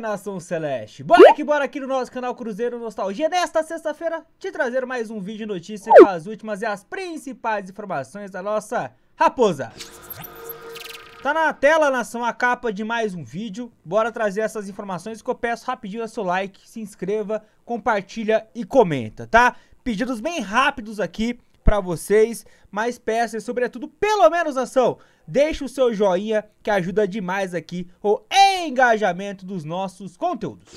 nação celeste. Bora que bora aqui no nosso canal Cruzeiro Nostalgia. Nesta sexta-feira, te trazer mais um vídeo de notícia com as últimas e as principais informações da nossa raposa. Tá na tela, nação, a capa de mais um vídeo. Bora trazer essas informações que eu peço rapidinho é seu like, se inscreva, compartilha e comenta, tá? Pedidos bem rápidos aqui para vocês. Mas peça e sobretudo, pelo menos ação, deixe o seu joinha que ajuda demais aqui o engajamento dos nossos conteúdos.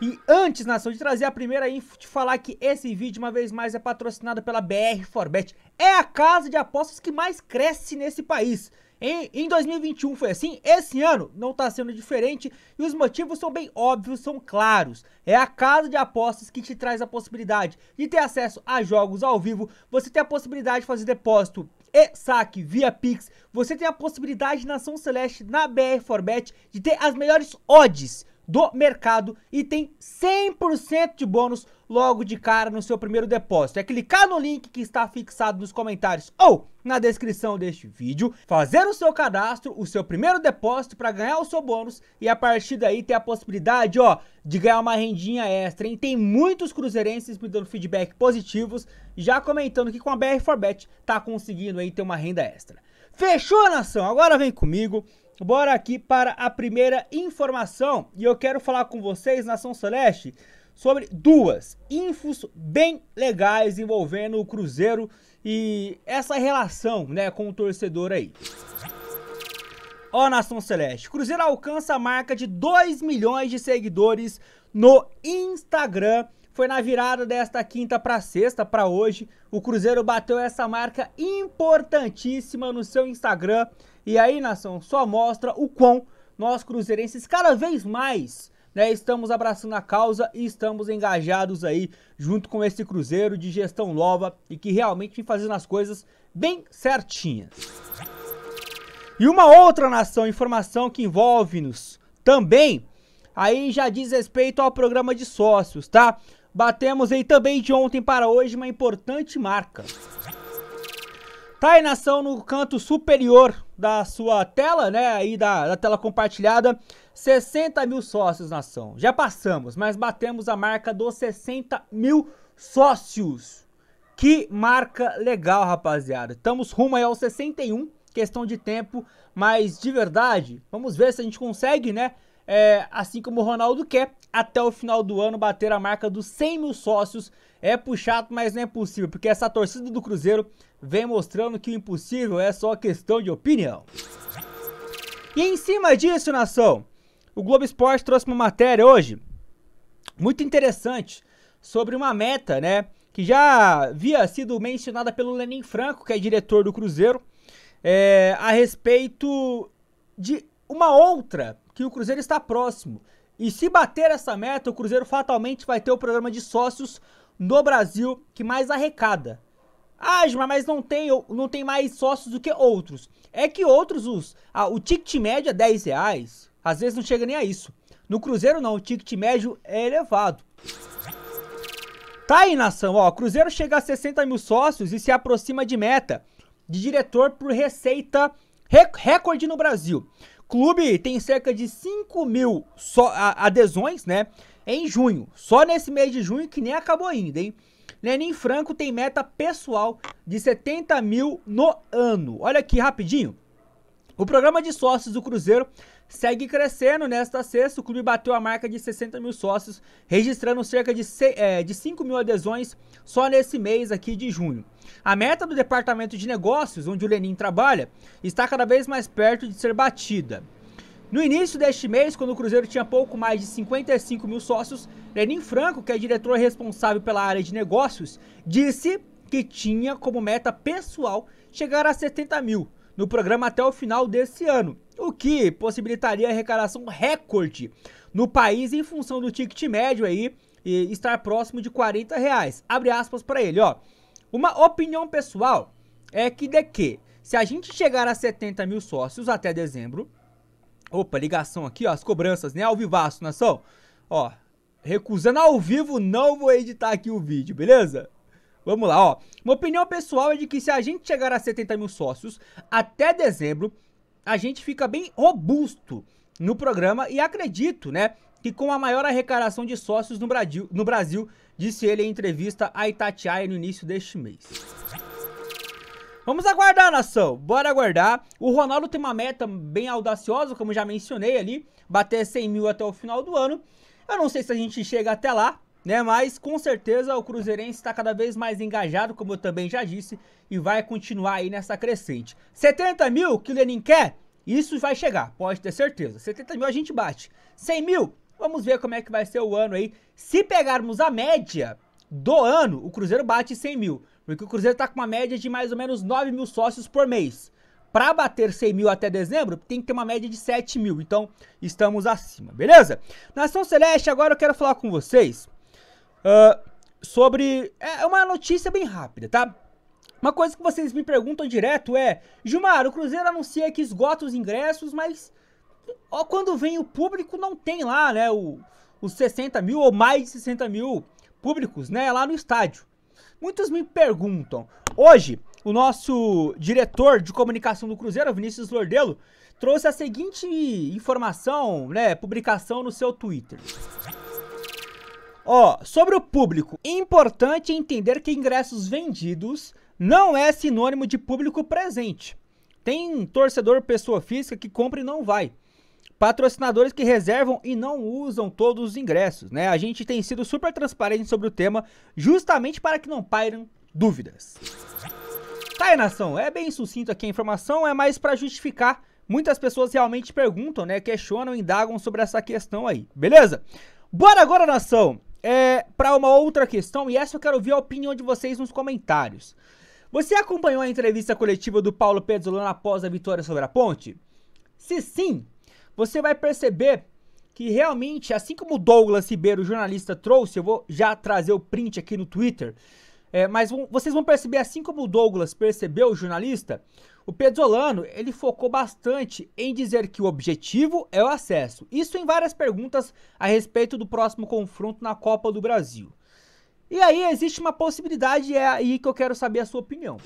E antes, nação, de trazer a primeira info, te falar que esse vídeo, uma vez mais, é patrocinado pela BR Forbet. É a casa de apostas que mais cresce nesse país. Em, em 2021 foi assim, esse ano não está sendo diferente e os motivos são bem óbvios, são claros. É a casa de apostas que te traz a possibilidade de ter acesso a jogos ao vivo, você tem a possibilidade de fazer depósito e saque via Pix, você tem a possibilidade na Ação Celeste, na BR Forbet, de ter as melhores odds do mercado e tem 100% de bônus logo de cara no seu primeiro depósito. É clicar no link que está fixado nos comentários ou na descrição deste vídeo, fazer o seu cadastro, o seu primeiro depósito para ganhar o seu bônus e a partir daí ter a possibilidade, ó, de ganhar uma rendinha extra. E tem muitos cruzeirenses me dando feedback positivos, já comentando que com a BR Forbet tá conseguindo aí ter uma renda extra. Fechou, a nação? Agora vem comigo Bora aqui para a primeira informação e eu quero falar com vocês, Nação Celeste, sobre duas infos bem legais envolvendo o Cruzeiro e essa relação né, com o torcedor aí. Ó, Nação Celeste, Cruzeiro alcança a marca de 2 milhões de seguidores no Instagram foi na virada desta quinta para sexta, para hoje, o Cruzeiro bateu essa marca importantíssima no seu Instagram. E aí, nação, só mostra o quão nós cruzeirenses cada vez mais né, estamos abraçando a causa e estamos engajados aí junto com esse Cruzeiro de gestão nova e que realmente vem fazendo as coisas bem certinhas. E uma outra nação, informação que envolve-nos também, aí já diz respeito ao programa de sócios, tá? Batemos aí também de ontem para hoje uma importante marca. Tá aí nação no canto superior da sua tela, né? Aí da, da tela compartilhada. 60 mil sócios nação. Já passamos, mas batemos a marca dos 60 mil sócios. Que marca legal, rapaziada. Estamos rumo aí aos 61, questão de tempo, mas de verdade, vamos ver se a gente consegue, né? é, assim como o Ronaldo quer, até o final do ano bater a marca dos 100 mil sócios. É puxado, mas não é possível, porque essa torcida do Cruzeiro vem mostrando que o impossível é só questão de opinião. E em cima disso, nação, o Globo Esporte trouxe uma matéria hoje muito interessante sobre uma meta, né? Que já havia sido mencionada pelo Lenin Franco, que é diretor do Cruzeiro, é, a respeito de uma outra que o Cruzeiro está próximo. E se bater essa meta, o Cruzeiro fatalmente vai ter o programa de sócios no Brasil que mais arrecada. Ah, mas não tem, não tem mais sócios do que outros. É que outros, os, ah, o ticket médio é 10 reais, às vezes não chega nem a isso. No Cruzeiro não, o ticket médio é elevado. Tá aí, nação, ó, Cruzeiro chega a 60 mil sócios e se aproxima de meta de diretor por receita recorde no Brasil clube tem cerca de 5 mil so adesões, né? Em junho. Só nesse mês de junho que nem acabou ainda, hein? Lenin Franco tem meta pessoal de 70 mil no ano. Olha aqui rapidinho. O programa de sócios do Cruzeiro segue crescendo. Nesta sexta, o clube bateu a marca de 60 mil sócios, registrando cerca de, 6, é, de 5 mil adesões só nesse mês aqui de junho. A meta do departamento de negócios, onde o Lenin trabalha, está cada vez mais perto de ser batida. No início deste mês, quando o Cruzeiro tinha pouco mais de 55 mil sócios, Lenin Franco, que é diretor responsável pela área de negócios, disse que tinha como meta pessoal chegar a 70 mil no programa até o final desse ano, o que possibilitaria a arrecadação recorde no país em função do ticket médio aí estar próximo de 40 reais. Abre aspas para ele, ó. Uma opinião pessoal é que de que se a gente chegar a 70 mil sócios até dezembro, opa, ligação aqui, ó, as cobranças, né, ao vivaço, nação, ó, recusando ao vivo, não vou editar aqui o vídeo, beleza? Vamos lá, ó. Uma opinião pessoal é de que se a gente chegar a 70 mil sócios até dezembro, a gente fica bem robusto no programa e acredito, né, que com a maior arrecadação de sócios no Brasil, no Brasil disse ele em entrevista a Itatiaia no início deste mês. Vamos aguardar, nação. Bora aguardar. O Ronaldo tem uma meta bem audaciosa, como já mencionei ali, bater 100 mil até o final do ano. Eu não sei se a gente chega até lá, né? Mas com certeza o Cruzeirense está cada vez mais engajado, como eu também já disse, e vai continuar aí nessa crescente. 70 mil que o Lenin quer? Isso vai chegar, pode ter certeza. 70 mil a gente bate. 100 mil, vamos ver como é que vai ser o ano aí. Se pegarmos a média do ano, o Cruzeiro bate 100 mil. Porque o Cruzeiro está com uma média de mais ou menos 9 mil sócios por mês. Para bater 100 mil até dezembro, tem que ter uma média de 7 mil. Então, estamos acima, beleza? Nação Celeste, agora eu quero falar com vocês Uh, sobre. É, é uma notícia bem rápida, tá? Uma coisa que vocês me perguntam direto é: Gilmar, o Cruzeiro anuncia que esgota os ingressos, mas ó, quando vem o público, não tem lá, né? O, os 60 mil ou mais de 60 mil públicos, né? Lá no estádio. Muitos me perguntam. Hoje, o nosso diretor de comunicação do Cruzeiro, Vinícius Lordelo, trouxe a seguinte informação, né? Publicação no seu Twitter. Ó, oh, sobre o público, importante entender que ingressos vendidos não é sinônimo de público presente. Tem um torcedor pessoa física que compra e não vai. Patrocinadores que reservam e não usam todos os ingressos, né? A gente tem sido super transparente sobre o tema, justamente para que não pairam dúvidas. Tá aí, nação, é bem sucinto aqui a informação, é mais para justificar. Muitas pessoas realmente perguntam, né, questionam, indagam sobre essa questão aí, beleza? Bora agora, nação! é, para uma outra questão, e essa eu quero ouvir a opinião de vocês nos comentários. Você acompanhou a entrevista coletiva do Paulo Pezzolano após a vitória sobre a Ponte? Se sim, você vai perceber que realmente, assim como o Douglas Ribeiro, jornalista, trouxe, eu vou já trazer o print aqui no Twitter, é, mas vão, vocês vão perceber, assim como o Douglas percebeu, o jornalista, o Pezzolano, ele focou bastante em dizer que o objetivo é o acesso. Isso em várias perguntas a respeito do próximo confronto na Copa do Brasil. E aí existe uma possibilidade e é aí que eu quero saber a sua opinião.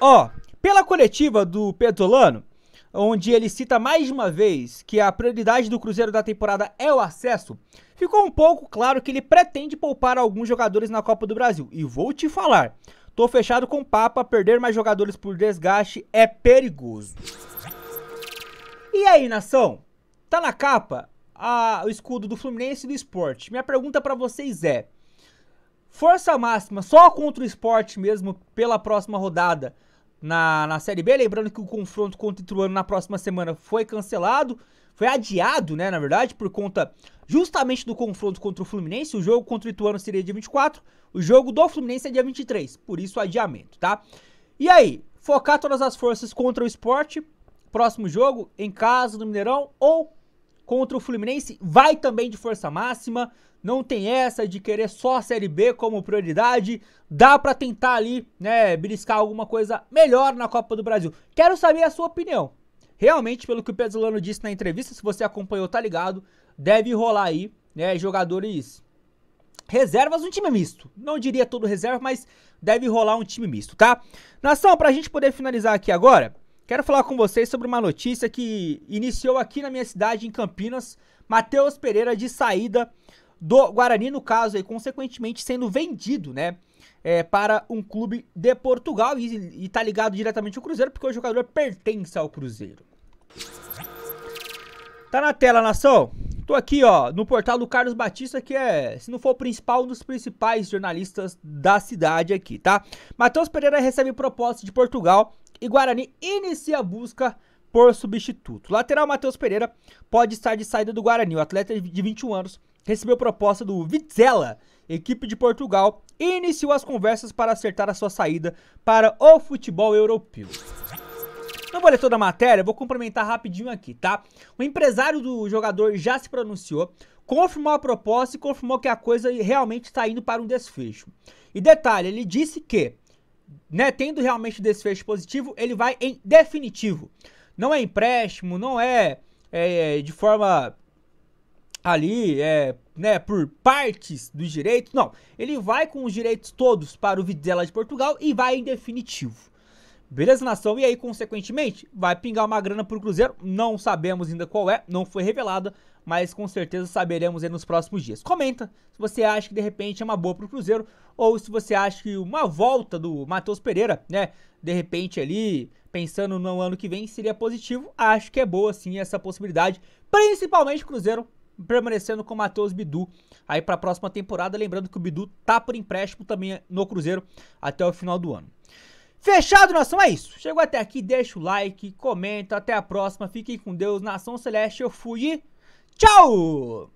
Ó, oh, pela coletiva do Pezzolano, onde ele cita mais de uma vez que a prioridade do Cruzeiro da temporada é o acesso, ficou um pouco claro que ele pretende poupar alguns jogadores na Copa do Brasil. E vou te falar, Tô fechado com o Papa, perder mais jogadores por desgaste é perigoso. E aí, nação? Tá na capa a, ah, o escudo do Fluminense e do esporte. Minha pergunta para vocês é: força máxima só contra o esporte mesmo pela próxima rodada na, na Série B? Lembrando que o confronto contra o Ituano na próxima semana foi cancelado foi adiado, né, na verdade, por conta justamente do confronto contra o Fluminense. O jogo contra o Ituano seria dia 24, o jogo do Fluminense é dia 23, por isso adiamento, tá? E aí, focar todas as forças contra o esporte, próximo jogo, em casa no Mineirão, ou contra o Fluminense, vai também de força máxima, não tem essa de querer só a Série B como prioridade, dá para tentar ali, né, beliscar alguma coisa melhor na Copa do Brasil. Quero saber a sua opinião, realmente, pelo que o Pesolano disse na entrevista, se você acompanhou, tá ligado, deve rolar aí, né, jogadores reservas, um time misto. Não diria todo reserva, mas deve rolar um time misto, tá? Nação, pra gente poder finalizar aqui agora, quero falar com vocês sobre uma notícia que iniciou aqui na minha cidade, em Campinas, Matheus Pereira de saída do Guarani, no caso, e consequentemente sendo vendido, né? É, para um clube de Portugal e, e tá ligado diretamente ao Cruzeiro, porque o jogador pertence ao Cruzeiro. Tá na tela, nação. Tô aqui, ó, no portal do Carlos Batista, que é, se não for o principal, um dos principais jornalistas da cidade aqui, tá? Matheus Pereira recebe proposta de Portugal e Guarani inicia a busca por substituto. Lateral Matheus Pereira pode estar de saída do Guarani. O atleta de 21 anos recebeu proposta do Vizela, equipe de Portugal, e iniciou as conversas para acertar a sua saída para o futebol europeu. Não vou ler toda a matéria, vou complementar rapidinho aqui, tá? O empresário do jogador já se pronunciou, confirmou a proposta e confirmou que a coisa realmente está indo para um desfecho. E detalhe, ele disse que, né, tendo realmente desfecho positivo, ele vai em definitivo. Não é empréstimo, não é, é de forma ali, é, né, por partes dos direitos. Não, ele vai com os direitos todos para o Vizela de Portugal e vai em definitivo. Beleza, nação? E aí, consequentemente, vai pingar uma grana pro Cruzeiro? Não sabemos ainda qual é, não foi revelada, mas com certeza saberemos aí nos próximos dias. Comenta se você acha que de repente é uma boa pro Cruzeiro ou se você acha que uma volta do Matheus Pereira, né, de repente ali, pensando no ano que vem, seria positivo. Acho que é boa sim essa possibilidade, principalmente o Cruzeiro permanecendo com o Matheus Bidu aí para a próxima temporada, lembrando que o Bidu tá por empréstimo também no Cruzeiro até o final do ano. Fechado, nação? É isso. Chegou até aqui, deixa o like, comenta. Até a próxima. Fiquem com Deus, nação celeste. Eu fui e tchau!